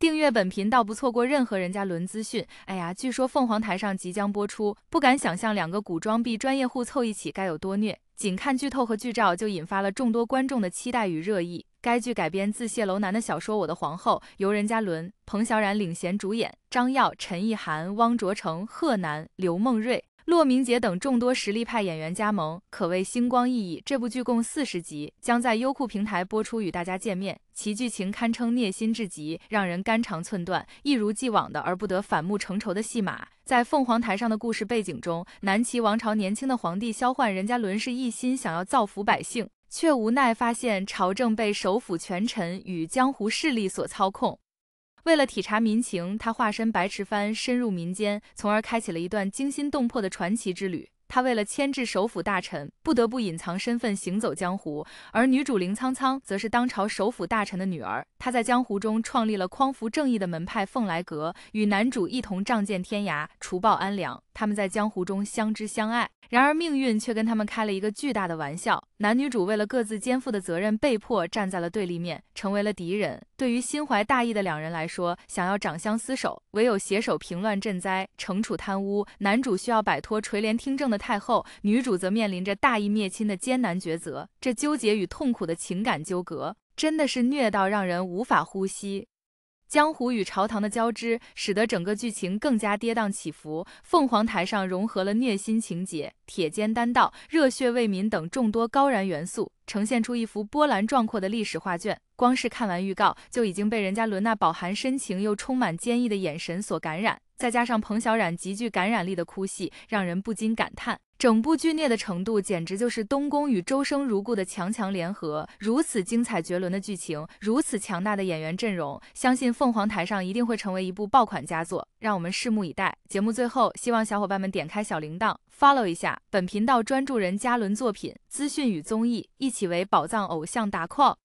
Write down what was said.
订阅本频道，不错过任何人家伦资讯。哎呀，据说凤凰台上即将播出，不敢想象两个古装 B 专业户凑一起该有多虐。仅看剧透和剧照就引发了众多观众的期待与热议。该剧改编自谢楼南的小说《我的皇后》，由任嘉伦、彭小苒领衔主演，张耀、陈意涵、汪卓成、贺楠、刘梦瑞、骆明杰等众多实力派演员加盟，可谓星光熠熠。这部剧共四十集，将在优酷平台播出，与大家见面。其剧情堪称虐心至极，让人肝肠寸断。一如既往的，而不得反目成仇的戏码，在凤凰台上的故事背景中，南齐王朝年轻的皇帝萧焕，人家伦是一心想要造福百姓，却无奈发现朝政被首府权臣与江湖势力所操控。为了体察民情，他化身白池帆深入民间，从而开启了一段惊心动魄的传奇之旅。他为了牵制首府大臣，不得不隐藏身份行走江湖。而女主林苍苍则是当朝首府大臣的女儿，她在江湖中创立了匡扶正义的门派凤来阁，与男主一同仗剑天涯，除暴安良。他们在江湖中相知相爱，然而命运却跟他们开了一个巨大的玩笑。男女主为了各自肩负的责任，被迫站在了对立面，成为了敌人。对于心怀大义的两人来说，想要长相厮守，唯有携手平乱赈灾、惩处贪污。男主需要摆脱垂帘听政的太后，女主则面临着大义灭亲的艰难抉择。这纠结与痛苦的情感纠葛，真的是虐到让人无法呼吸。江湖与朝堂的交织，使得整个剧情更加跌宕起伏。凤凰台上融合了虐心情节、铁肩担道、热血为民等众多高燃元素。呈现出一幅波澜壮阔的历史画卷。光是看完预告，就已经被人家伦娜饱含深情又充满坚毅的眼神所感染。再加上彭小冉极具感染力的哭戏，让人不禁感叹，整部剧虐的程度简直就是东宫与周生如故的强强联合。如此精彩绝伦的剧情，如此强大的演员阵容，相信凤凰台上一定会成为一部爆款佳作。让我们拭目以待。节目最后，希望小伙伴们点开小铃铛，follow 一下本频道，专注人嘉伦作品资讯与综艺一起。起为宝藏偶像打 call